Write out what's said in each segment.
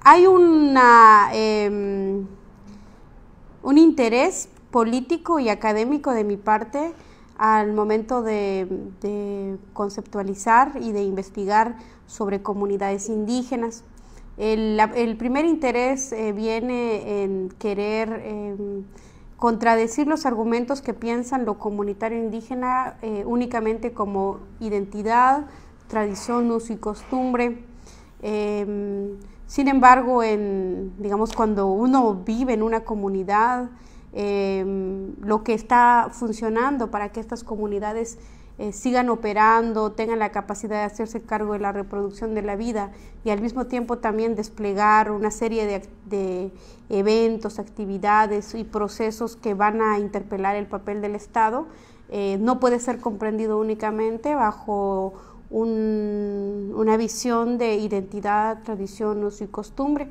hay una, em, un interés político y académico de mi parte al momento de, conceptualizar y de investigar sobre comunidades indígenas. El, primer interés eh, viene en querer em, contradecir los argumentos que piensan lo comunitario indígena eh, únicamente como identidad, tradición, uso y costumbre. Em, sin embargo, en, digamos, cuando uno vive en una comunidad, em, lo que está funcionando para que estas comunidades eh, sigan operando, tengan la capacidad de hacerse cargo de la reproducción de la vida y al mismo tiempo también desplegar una serie de, eventos, actividades y procesos que van a interpelar el papel del Estado, eh, no puede ser comprendido únicamente bajo una visión de identidad, tradición, y costumbre.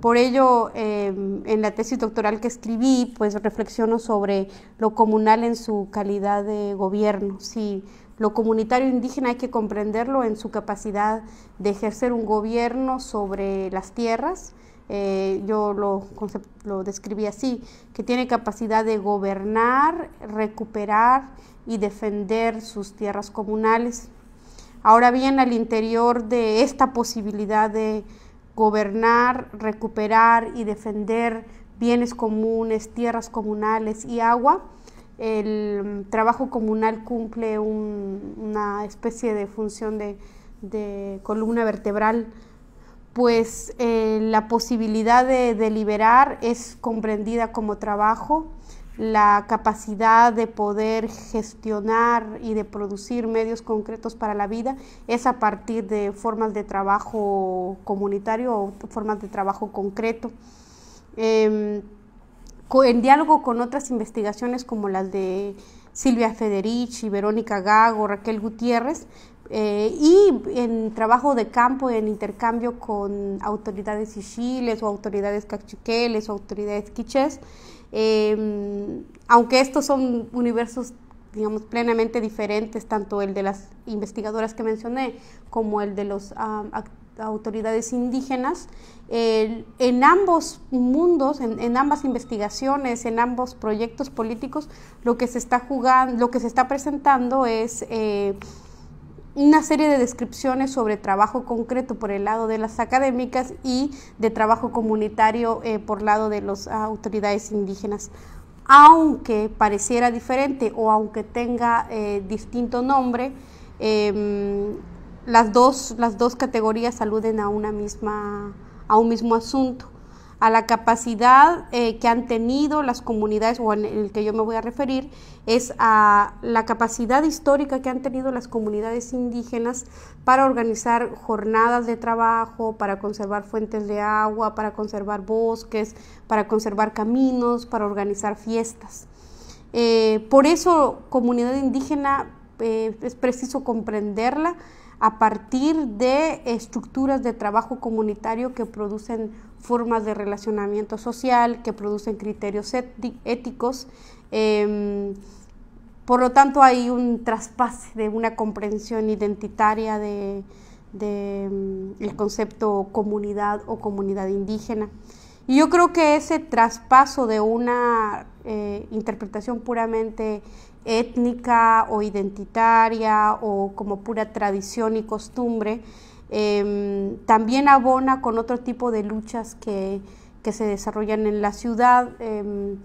Por ello, em, en la tesis doctoral que escribí, pues reflexiono sobre lo comunal en su calidad de gobierno. Si lo comunitario indígena hay que comprenderlo en su capacidad de ejercer un gobierno sobre las tierras, eh, yo lo, lo describí así, que tiene capacidad de gobernar, recuperar y defender sus tierras comunales. Ahora bien, al interior de esta posibilidad de gobernar, recuperar y defender bienes comunes, tierras comunales y agua, el trabajo comunal cumple una especie de función de, columna vertebral, pues eh, la posibilidad de deliberar es comprendida como trabajo, la capacidad de poder gestionar y de producir medios concretos para la vida es a partir de formas de trabajo comunitario o formas de trabajo concreto. Em, en diálogo con otras investigaciones como las de Silvia Federici, Verónica Gago, Raquel Gutiérrez, eh, y en trabajo de campo, en intercambio con autoridades chiles o autoridades cachiqueles o autoridades quichés, Em, aunque estos son universos, digamos, plenamente diferentes, tanto el de las investigadoras que mencioné como el de las autoridades indígenas, en ambos mundos, en, ambas investigaciones, en ambos proyectos políticos, lo que se está jugando, lo que se está presentando es... Eh, una serie de descripciones sobre trabajo concreto por el lado de las académicas y de trabajo comunitario por eh, por lado de las ah, autoridades indígenas. Aunque pareciera diferente o aunque tenga eh, distinto nombre, em, las, dos, las dos categorías aluden a, una misma, a un mismo asunto a la capacidad eh, que han tenido las comunidades, o en el que yo me voy a referir, es a la capacidad histórica que han tenido las comunidades indígenas para organizar jornadas de trabajo, para conservar fuentes de agua, para conservar bosques, para conservar caminos, para organizar fiestas. Eh, por eso comunidad indígena eh, es preciso comprenderla a partir de estructuras de trabajo comunitario que producen formas de relacionamiento social, que producen criterios éticos. Em, por lo tanto, hay un traspase de una comprensión identitaria de, del em, concepto comunidad o comunidad indígena. Y yo creo que ese traspaso de una eh, interpretación puramente étnica o identitaria o como pura tradición y costumbre, em, también abona con otro tipo de luchas que, se desarrollan en la ciudad, em,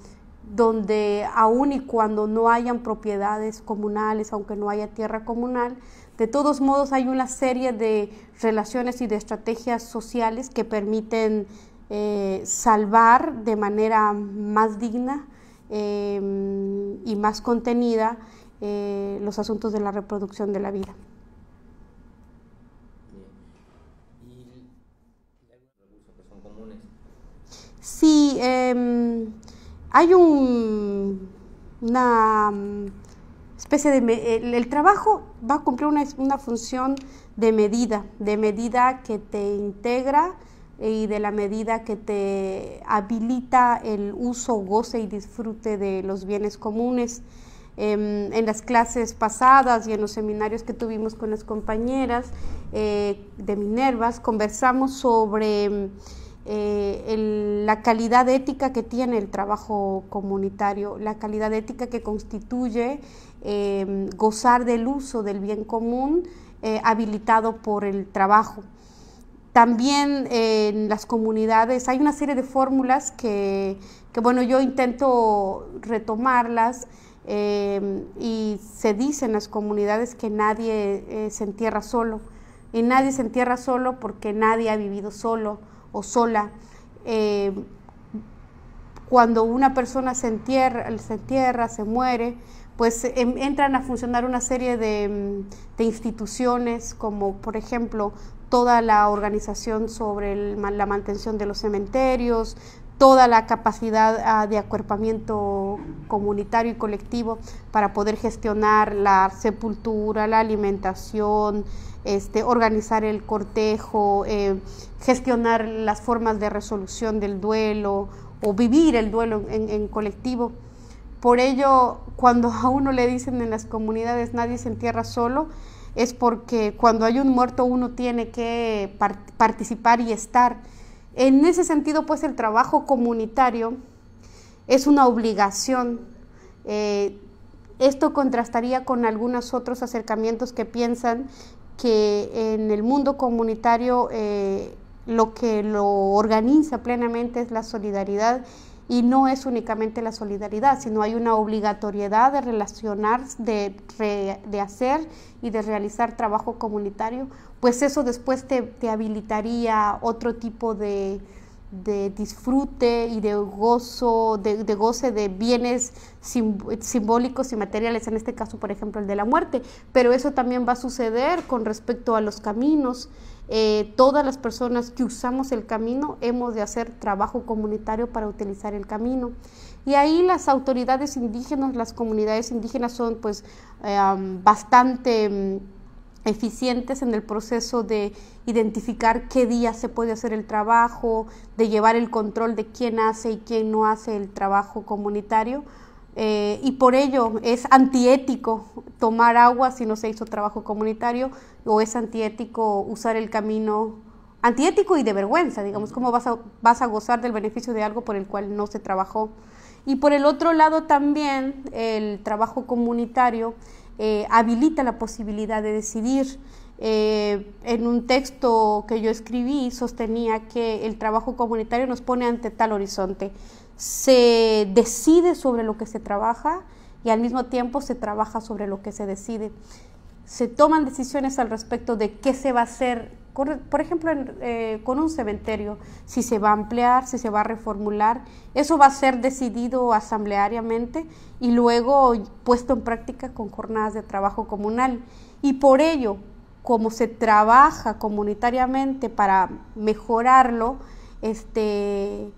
donde aun y cuando no hayan propiedades comunales, aunque no haya tierra comunal, de todos modos hay una serie de relaciones y de estrategias sociales que permiten eh, salvar de manera más digna Em, y más contenida eh, los asuntos de la reproducción de la vida. Sí, em, hay una em, especie de... El, trabajo va a cumplir una función de medida, de medida que te integra, y de la medida que te habilita el uso, goce y disfrute de los bienes comunes. Em, en las clases pasadas y en los seminarios que tuvimos con las compañeras eh, de Minervas, conversamos sobre em, eh, la calidad ética que tiene el trabajo comunitario, la calidad ética que constituye em, gozar del uso del bien común eh, habilitado por el trabajo. También en las comunidades hay una serie de fórmulas que, bueno, yo intento retomarlas eh, y se dice en las comunidades que nadie eh, se entierra solo. Y nadie se entierra solo porque nadie ha vivido solo o sola. Eh, cuando una persona se entierra, se, entierra, se muere, pues em, entran a funcionar una serie de, de, instituciones como por ejemplo toda la organización sobre la mantención de los cementerios, toda la capacidad ah, de acuerpamiento comunitario y colectivo para poder gestionar la sepultura, la alimentación, este, organizar el cortejo, eh, gestionar las formas de resolución del duelo o vivir el duelo en, en colectivo. Por ello, cuando a uno le dicen en las comunidades nadie se entierra solo, es porque cuando hay un muerto uno tiene que participar y estar. En ese sentido, pues el trabajo comunitario es una obligación. Eh, esto contrastaría con algunos otros acercamientos que piensan que en el mundo comunitario eh, lo que lo organiza plenamente es la solidaridad y no es únicamente la solidaridad, sino hay una obligatoriedad de relacionar, de, de hacer y de realizar trabajo comunitario, pues eso después te, te habilitaría otro tipo de, de disfrute y de gozo, de, goce de bienes simbólicos y materiales, en este caso, por ejemplo, el de la muerte. Pero eso también va a suceder con respecto a los caminos. Eh, todas las personas que usamos el camino hemos de hacer trabajo comunitario para utilizar el camino. Y ahí las autoridades indígenas, las comunidades indígenas son pues eh, bastante mm, eficientes en el proceso de identificar qué día se puede hacer el trabajo, de llevar el control de quién hace y quién no hace el trabajo comunitario. Eh, y por ello es antiético tomar agua si no se hizo trabajo comunitario o es antiético usar el camino antiético y de vergüenza, digamos, cómo vas a, vas a gozar del beneficio de algo por el cual no se trabajó. Y por el otro lado también el trabajo comunitario eh, habilita la posibilidad de decidir. Eh, en un texto que yo escribí sostenía que el trabajo comunitario nos pone ante tal horizonte. Se decide sobre lo que se trabaja y al mismo tiempo se trabaja sobre lo que se decide. Se toman decisiones al respecto de qué se va a hacer por ejemplo, eh, con un cementerio, si se va a ampliar, si se va a reformular, eso va a ser decidido asambleariamente y luego puesto en práctica con jornadas de trabajo comunal. Y por ello, como se trabaja comunitariamente para mejorarlo, este,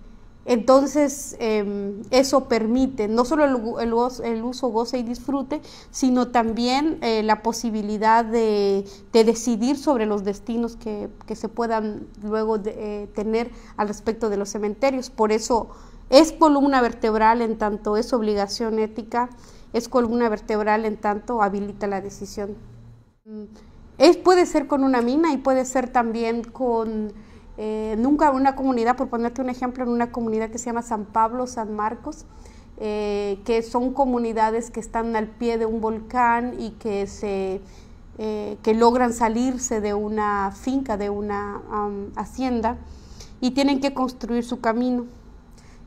entonces, em, eso permite no solo el, uso, goce y disfrute, sino también eh, la posibilidad de, decidir sobre los destinos que, se puedan luego eh, tener al respecto de los cementerios. Por eso es columna vertebral en tanto es obligación ética, es columna vertebral en tanto habilita la decisión. Mm, puede ser con una mina y puede ser también con eh, nunca una comunidad, por ponerte un ejemplo, en una comunidad que se llama San Pablo, San Marcos, eh, que son comunidades que están al pie de un volcán y que eh, que logran salirse de una finca, de una hacienda, y tienen que construir su camino.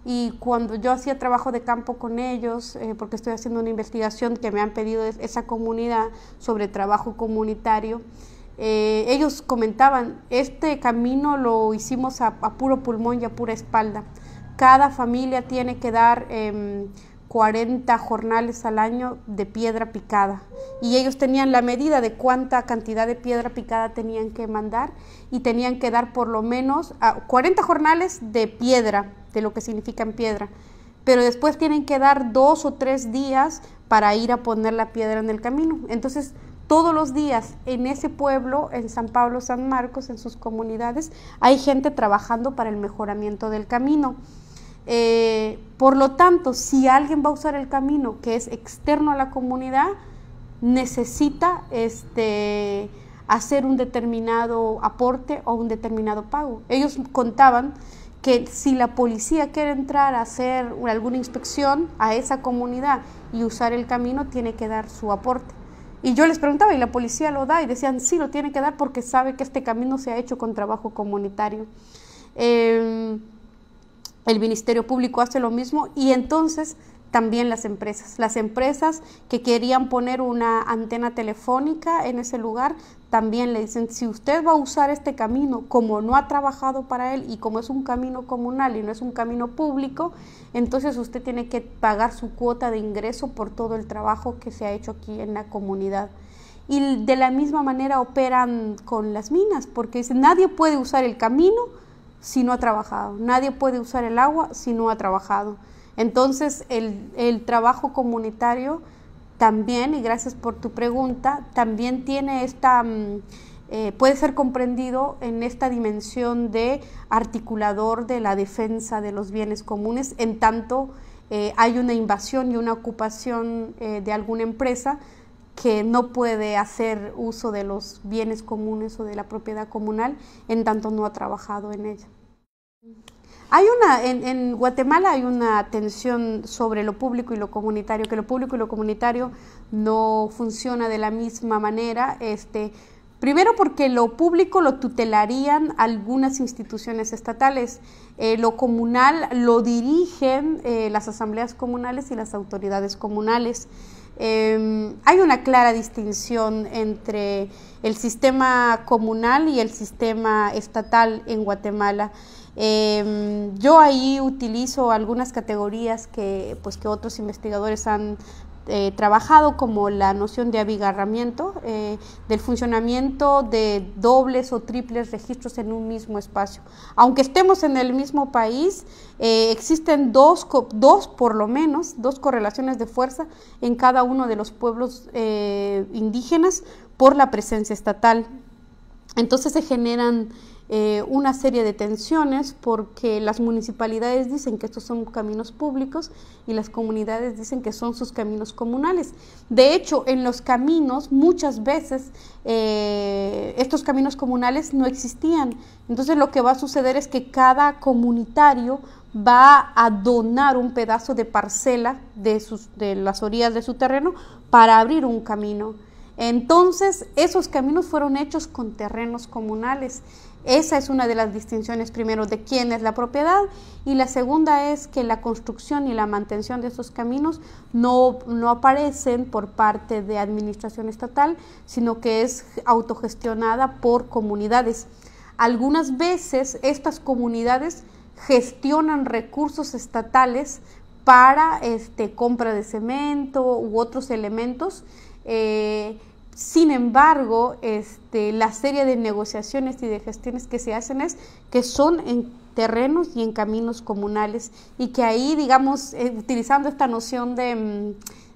Y cuando yo hacía trabajo de campo con ellos, porque estoy haciendo una investigación que me han pedido esa comunidad sobre trabajo comunitario, eh, ellos comentaban, este camino lo hicimos a, puro pulmón y a pura espalda. Cada familia tiene que dar... 40 em, jornales al año de piedra picada. Y ellos tenían la medida de cuánta cantidad de piedra picada tenían que mandar y tenían que dar por lo menos ah, a 40 jornales de piedra, de lo que significan piedra. Pero después tienen que dar dos o tres días para ir a poner la piedra en el camino. Entonces, todos los días en ese pueblo, en San Pablo, San Marcos, en sus comunidades, hay gente trabajando para el mejoramiento del camino. Eh, por lo tanto, si alguien va a usar el camino que es externo a la comunidad, necesita este, hacer un determinado aporte o un determinado pago. Ellos contaban que si la policía quiere entrar a hacer alguna inspección a esa comunidad y usar el camino, tiene que dar su aporte. Y yo les preguntaba, y la policía lo da, y decían, sí, lo tiene que dar porque sabe que este camino se ha hecho con trabajo comunitario. Em, el Ministerio Público hace lo mismo y entonces también las empresas. Las empresas que querían poner una antena telefónica en ese lugar también le dicen, si usted va a usar este camino, como no ha trabajado para él y como es un camino comunal y no es un camino público, entonces usted tiene que pagar su cuota de ingreso por todo el trabajo que se ha hecho aquí en la comunidad. Y de la misma manera operan con las minas, porque dicen, nadie puede usar el camino si no ha trabajado, nadie puede usar el agua si no ha trabajado. Entonces el, el trabajo comunitario también, y gracias por tu pregunta, también tiene esta, mm, eh, puede ser comprendido en esta dimensión de articulador de la defensa de los bienes comunes, en tanto eh, hay una invasión y una ocupación eh, de alguna empresa que no puede hacer uso de los bienes comunes o de la propiedad comunal en tanto no ha trabajado en ella. Hay una, en, en, Guatemala hay una tensión sobre lo público y lo comunitario, que lo público y lo comunitario no funciona de la misma manera. Este, primero porque lo público lo tutelarían algunas instituciones estatales, eh, lo comunal lo dirigen eh, las asambleas comunales y las autoridades comunales. Em, hay una clara distinción entre el sistema comunal y el sistema estatal en Guatemala. Em, yo ahí utilizo algunas categorías que, pues, que otros investigadores han eh, trabajado como la noción de abigarramiento, eh, del funcionamiento de dobles o triples registros en un mismo espacio. Aunque estemos en el mismo país, eh, existen dos, dos, por lo menos, dos correlaciones de fuerza en cada uno de los pueblos indígenas por la presencia estatal. Entonces se generan eh, una serie de tensiones porque las municipalidades dicen que estos son caminos públicos y las comunidades dicen que son sus caminos comunales. De hecho, en los caminos muchas veces eh, estos caminos comunales no existían. Entonces lo que va a suceder es que cada comunitario va a donar un pedazo de parcela de, sus, de las orillas de su terreno para abrir un camino. Entonces, esos caminos fueron hechos con terrenos comunales. Esa es una de las distinciones, primero, de quién es la propiedad y la segunda es que la construcción y la mantención de esos caminos no, aparecen por parte de administración estatal, sino que es autogestionada por comunidades. Algunas veces estas comunidades gestionan recursos estatales para este, compra de cemento u otros elementos. Eh, sin embargo, este, la serie de negociaciones y de gestiones que se hacen es que son en terrenos y en caminos comunales y que ahí, digamos, eh, utilizando esta noción mm,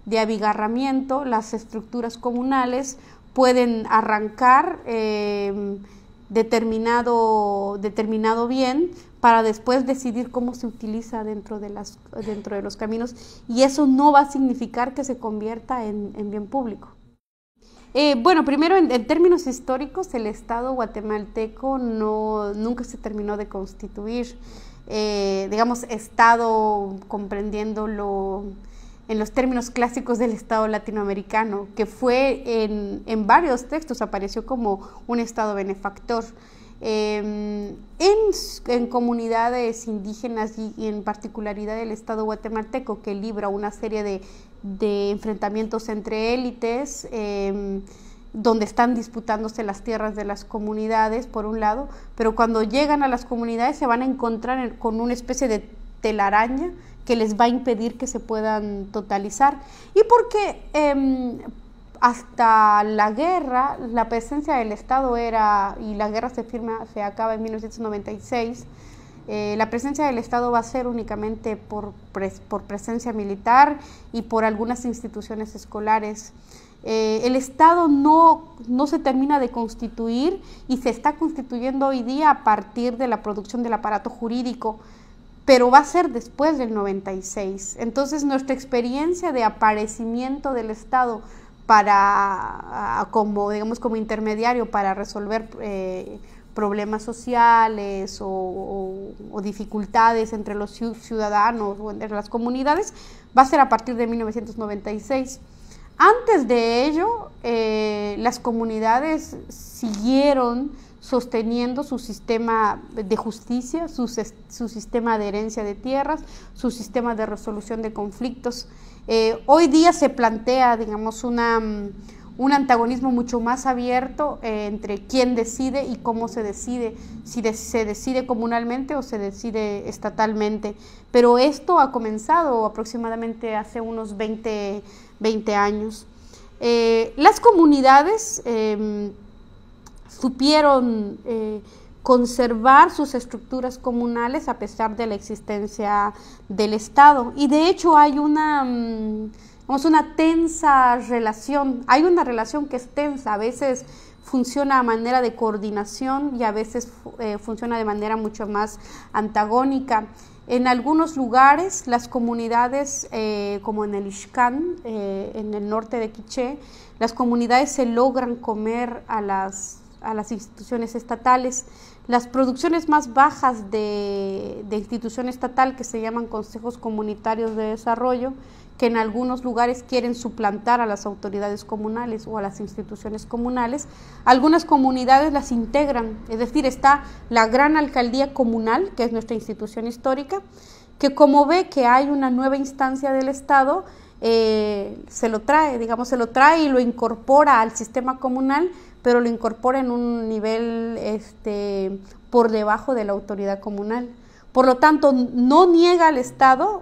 de, abigarramiento, las estructuras comunales pueden arrancar em, determinado, determinado bien para después decidir cómo se utiliza dentro de, las, dentro de los caminos y eso no va a significar que se convierta en bien público. Eh, bueno, primero en, términos históricos, el Estado guatemalteco no, nunca se terminó de constituir. Eh, digamos, Estado comprendiéndolo en los términos clásicos del Estado latinoamericano, que fue en, varios textos, apareció como un Estado benefactor. Em, en, comunidades indígenas y, en particularidad el Estado guatemalteco, que libra una serie de de enfrentamientos entre élites, em, donde están disputándose las tierras de las comunidades, por un lado, pero cuando llegan a las comunidades se van a encontrar con una especie de telaraña que les va a impedir que se puedan totalizar. Y porque em, hasta la guerra, la presencia del Estado era, y la guerra se, firma, se acaba en 1996, eh, la presencia del Estado va a ser únicamente por, presencia militar y por algunas instituciones escolares. Eh, el Estado no, no se termina de constituir y se está constituyendo hoy día a partir de la producción del aparato jurídico, pero va a ser después del 96. Entonces nuestra experiencia de aparecimiento del Estado para como digamos como intermediario para resolver eh, problemas sociales o, dificultades entre los ciudadanos o entre las comunidades, va a ser a partir de 1996. Antes de ello, eh, las comunidades siguieron sosteniendo su sistema de justicia, su, sistema de herencia de tierras, su sistema de resolución de conflictos. Eh, hoy día se plantea, digamos, una mm, un antagonismo mucho más abierto eh, entre quién decide y cómo se decide, si se decide comunalmente o se decide estatalmente. Pero esto ha comenzado aproximadamente hace unos 20, años. Eh, las comunidades em, supieron eh, conservar sus estructuras comunales a pesar de la existencia del Estado. Y de hecho hay una... Mm, Vamos, una tensa relación. Hay una relación que es tensa, a veces funciona a manera de coordinación y a veces eh, funciona de manera mucho más antagónica. En algunos lugares, las comunidades, eh, como en el Ishkan, eh, en el norte de Quiché, las comunidades se logran comer a las, instituciones estatales. Las producciones más bajas de institución estatal, que se llaman consejos comunitarios de desarrollo, que en algunos lugares quieren suplantar a las autoridades comunales o a las instituciones comunales. Algunas comunidades las integran, es decir, está la gran alcaldía comunal, que es nuestra institución histórica, que como ve que hay una nueva instancia del Estado, eh, se lo trae, digamos, se lo trae y lo incorpora al sistema comunal, pero lo incorpora en un nivel este, por debajo de la autoridad comunal. Por lo tanto, no niega al Estado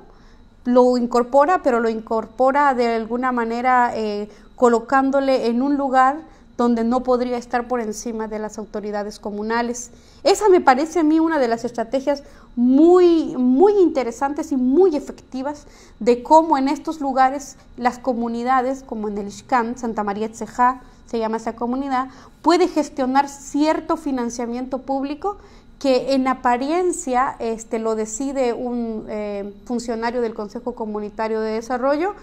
lo incorpora, pero lo incorpora de alguna manera eh, colocándole en un lugar donde no podría estar por encima de las autoridades comunales. Esa me parece a mí una de las estrategias muy, muy interesantes y muy efectivas de cómo en estos lugares las comunidades, como en el Ixcán, Santa María Tseja, se llama esa comunidad, puede gestionar cierto financiamiento público que en apariencia este, lo decide un eh, funcionario del Consejo Comunitario de Desarrollo,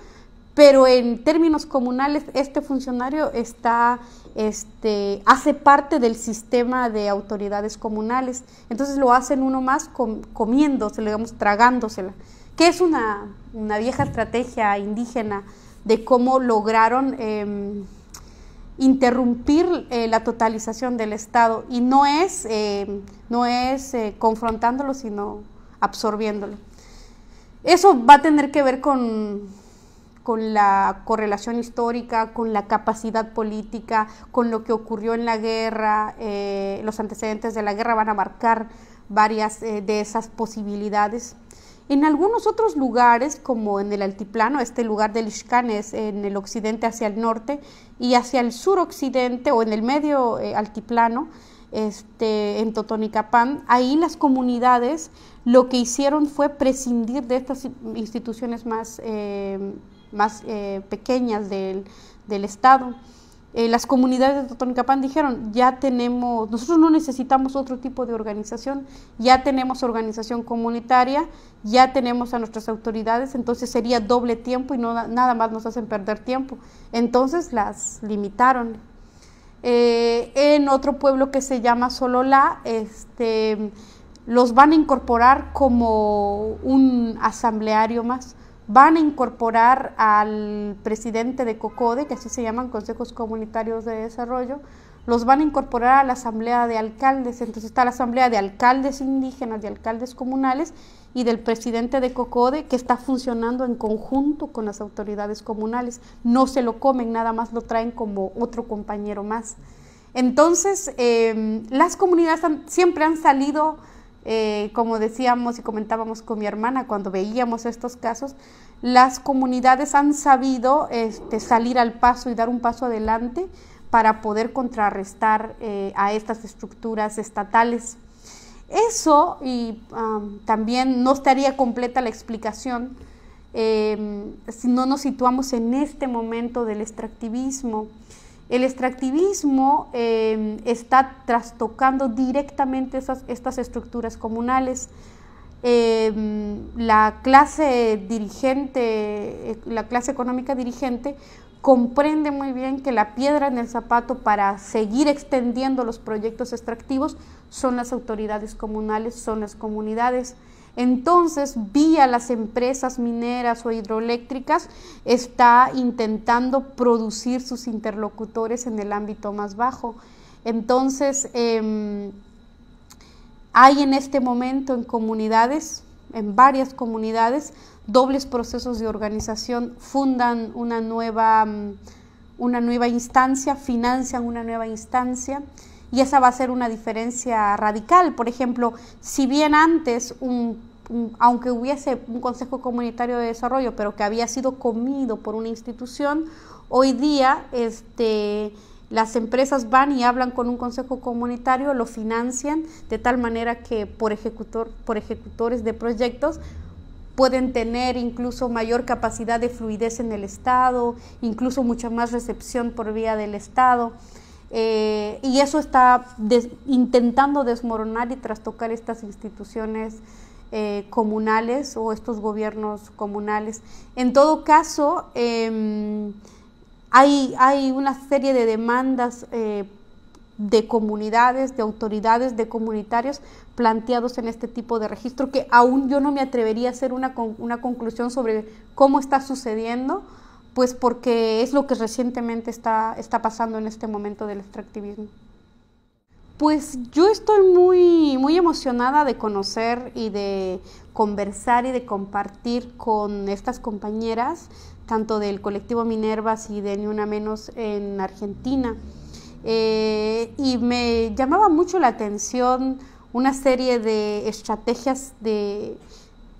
pero en términos comunales este funcionario está, este, hace parte del sistema de autoridades comunales, entonces lo hacen uno más com comiéndose, digamos, tragándosela, que es una, vieja estrategia indígena de cómo lograron... Em, interrumpir eh, la totalización del Estado y no es, eh, no es eh, confrontándolo, sino absorbiéndolo. Eso va a tener que ver con, con la correlación histórica, con la capacidad política, con lo que ocurrió en la guerra, los antecedentes de la guerra van a marcar varias de esas posibilidades. En algunos otros lugares, como en el altiplano, este lugar del Ixcán es en el occidente hacia el norte y hacia el suroccidente o en el medio eh, altiplano, este, en Totonicapán, ahí las comunidades lo que hicieron fue prescindir de estas instituciones más, eh, más eh, pequeñas del Estado. Eh, las comunidades de Totonicapán dijeron, ya tenemos, nosotros no necesitamos otro tipo de organización, ya tenemos organización comunitaria, ya tenemos a nuestras autoridades, entonces sería doble tiempo y no, nada más nos hacen perder tiempo. Entonces las limitaron. Eh, en otro pueblo que se llama Sololá, este, los van a incorporar como un asambleario más van a incorporar al presidente de COCODE, que así se llaman Consejos Comunitarios de Desarrollo, los van a incorporar a la Asamblea de Alcaldes. Entonces está la Asamblea de Alcaldes Indígenas, de Alcaldes Comunales y del presidente de COCODE, que está funcionando en conjunto con las autoridades comunales. No se lo comen, nada más lo traen como otro compañero más. Entonces, em, las comunidades siempre han salido eh, como decíamos y comentábamos con mi hermana cuando veíamos estos casos, las comunidades han sabido este, salir al paso y dar un paso adelante para poder contrarrestar eh, a estas estructuras estatales. Eso, y también no estaría completa la explicación eh, si no nos situamos en este momento del extractivismo. El extractivismo em, está trastocando directamente estas estructuras comunales. Em, la clase dirigente, eh, la clase económica dirigente comprende muy bien que la piedra en el zapato para seguir extendiendo los proyectos extractivos son las autoridades comunales, son las comunidades. Entonces, vía las empresas mineras o hidroeléctricas, está intentando producir sus interlocutores en el ámbito más bajo. Entonces, em, hay en este momento en comunidades, en varias comunidades, dobles procesos de organización, fundan una nueva, una nueva instancia, financian una nueva instancia y esa va a ser una diferencia radical. Por ejemplo, si bien antes aunque hubiese un Consejo Comunitario de Desarrollo, pero que había sido comido por una institución, hoy día este, las empresas van y hablan con un Consejo Comunitario, lo financian de tal manera que por, ejecutor, por ejecutores de proyectos pueden tener incluso mayor capacidad de fluidez en el Estado, incluso mucha más recepción por vía del Estado. Eh, y eso está intentando desmoronar y trastocar estas instituciones eh, comunales o estos gobiernos comunales. En todo caso, em, hay, una serie de demandas eh, de comunidades, de autoridades, de comunitarios planteados en este tipo de registro que aún yo no me atrevería a hacer una conclusión sobre cómo está sucediendo pues porque es lo que recientemente está, está pasando en este momento del extractivismo. Pues yo estoy muy, muy emocionada de conocer y de conversar y de compartir con estas compañeras, tanto del colectivo Minervas y de Ni Una Menos en Argentina. Eh, y me llamaba mucho la atención una serie de estrategias de,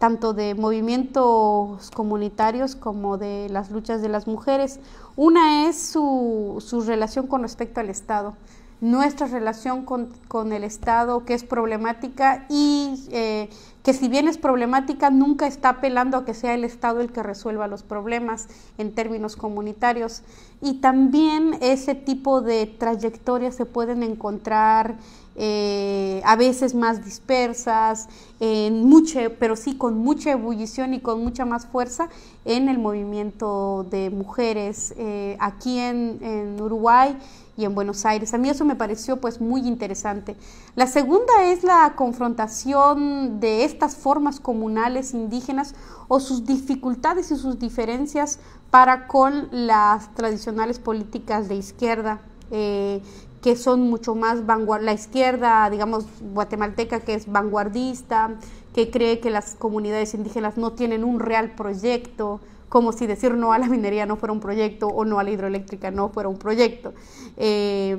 tanto de movimientos comunitarios como de las luchas de las mujeres. Una es su, su relación con respecto al Estado nuestra relación con, el Estado que es problemática y eh, que si bien es problemática, nunca está apelando a que sea el Estado el que resuelva los problemas en términos comunitarios. Y también ese tipo de trayectorias se pueden encontrar eh, a veces más dispersas, en pero sí con mucha ebullición y con mucha más fuerza en el movimiento de mujeres eh, aquí en, en Uruguay en Buenos Aires. A mí eso me pareció pues muy interesante. La segunda es la confrontación de estas formas comunales indígenas o sus dificultades y sus diferencias para con las tradicionales políticas de izquierda. Eh, que son mucho más vanguard la izquierda, digamos, guatemalteca que es vanguardista, que cree que las comunidades indígenas no tienen un real proyecto, como si decir no a la minería no fuera un proyecto o no a la hidroeléctrica no fuera un proyecto. Eh,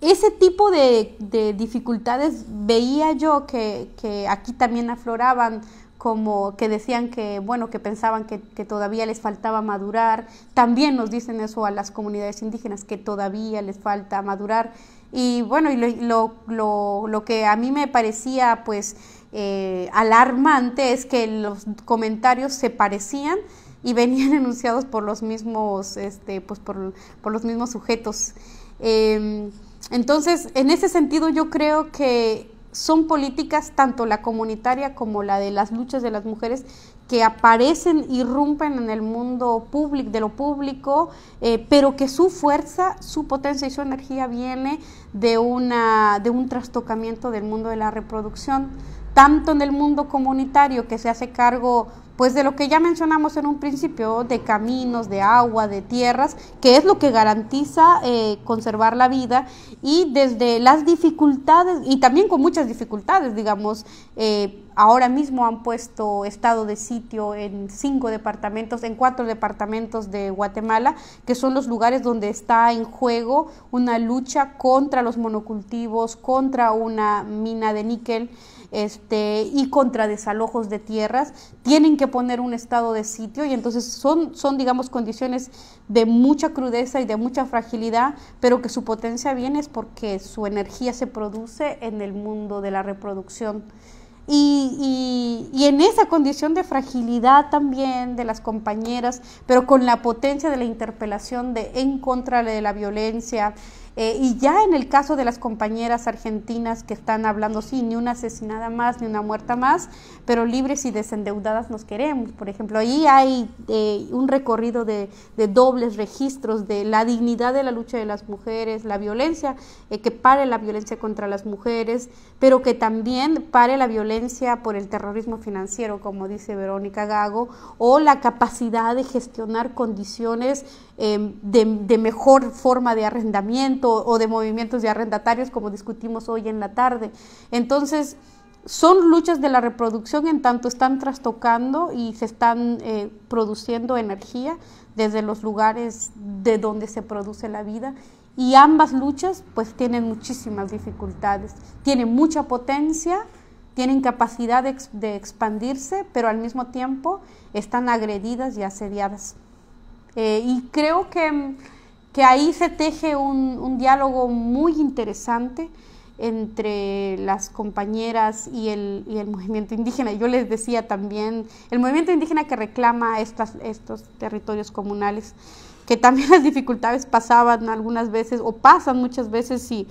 ese tipo de, dificultades veía yo que, aquí también afloraban como que decían que, bueno, que pensaban que, todavía les faltaba madurar. También nos dicen eso a las comunidades indígenas, que todavía les falta madurar. Y bueno, y lo que a mí me parecía pues eh, alarmante es que los comentarios se parecían y venían enunciados por los mismos, este, pues por, los mismos sujetos. Em, entonces, en ese sentido yo creo que son políticas, tanto la comunitaria como la de las luchas de las mujeres, que aparecen, y irrumpen en el mundo público, de lo público, eh, pero que su fuerza, su potencia y su energía viene de, una, de un trastocamiento del mundo de la reproducción, tanto en el mundo comunitario que se hace cargo pues de lo que ya mencionamos en un principio, de caminos, de agua, de tierras, que es lo que garantiza eh, conservar la vida y desde las dificultades, y también con muchas dificultades, digamos, eh, ahora mismo han puesto estado de sitio en cinco departamentos, en cuatro departamentos de Guatemala, que son los lugares donde está en juego una lucha contra los monocultivos, contra una mina de níquel este, y contra desalojos de tierras, tienen que poner un estado de sitio y entonces son, son, digamos, condiciones de mucha crudeza y de mucha fragilidad, pero que su potencia viene es porque su energía se produce en el mundo de la reproducción. Y, y, en esa condición de fragilidad también de las compañeras, pero con la potencia de la interpelación de en contra de la violencia, eh, y ya en el caso de las compañeras argentinas que están hablando, sí, ni una asesinada más, ni una muerta más, pero libres y desendeudadas nos queremos. Por ejemplo, ahí hay eh, un recorrido de, dobles registros de la dignidad de la lucha de las mujeres, la violencia, eh, que pare la violencia contra las mujeres, pero que también pare la violencia por el terrorismo financiero, como dice Verónica Gago, o la capacidad de gestionar condiciones Em, de, mejor forma de arrendamiento o de movimientos de arrendatarios como discutimos hoy en la tarde. Entonces, son luchas de la reproducción en tanto están trastocando y se están eh, produciendo energía desde los lugares de donde se produce la vida y ambas luchas pues tienen muchísimas dificultades, tienen mucha potencia, tienen capacidad de expandirse, pero al mismo tiempo están agredidas y asediadas. Eh, y creo que, ahí se teje un, diálogo muy interesante entre las compañeras y el, y el, movimiento indígena. Yo les decía también, el movimiento indígena que reclama estas, estos territorios comunales, que también las dificultades pasaban algunas veces o pasan muchas veces y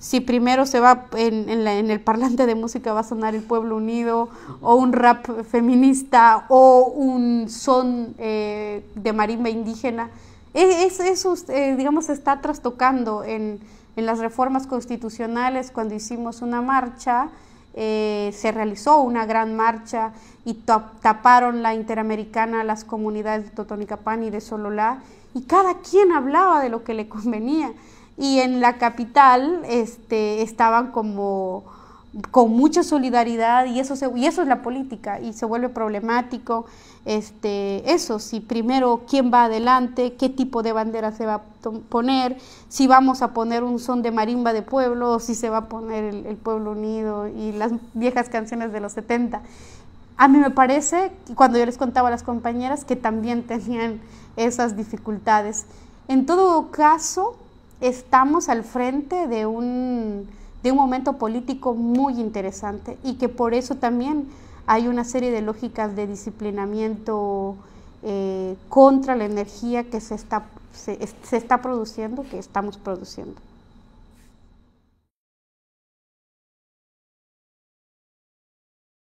si primero se va en, el parlante de música va a sonar el pueblo unido o un rap feminista o un son eh, de marimba indígena. E, es, eso, eh, digamos, está trastocando en, en, las reformas constitucionales cuando hicimos una marcha. Eh, se realizó una gran marcha y taparon la interamericana las comunidades de Totonicapán y de Sololá y cada quien hablaba de lo que le convenía y en la capital este, estaban como con mucha solidaridad y eso, se, y eso es la política y se vuelve problemático este, eso, si primero quién va adelante, qué tipo de bandera se va a poner, si vamos a poner un son de marimba de pueblo si se va a poner el, el pueblo unido y las viejas canciones de los 70. A mí me parece, cuando yo les contaba a las compañeras, que también tenían esas dificultades. En todo caso, estamos al frente de un, de un momento político muy interesante y que por eso también hay una serie de lógicas de disciplinamiento eh, contra la energía que se está, se está produciendo, que estamos produciendo.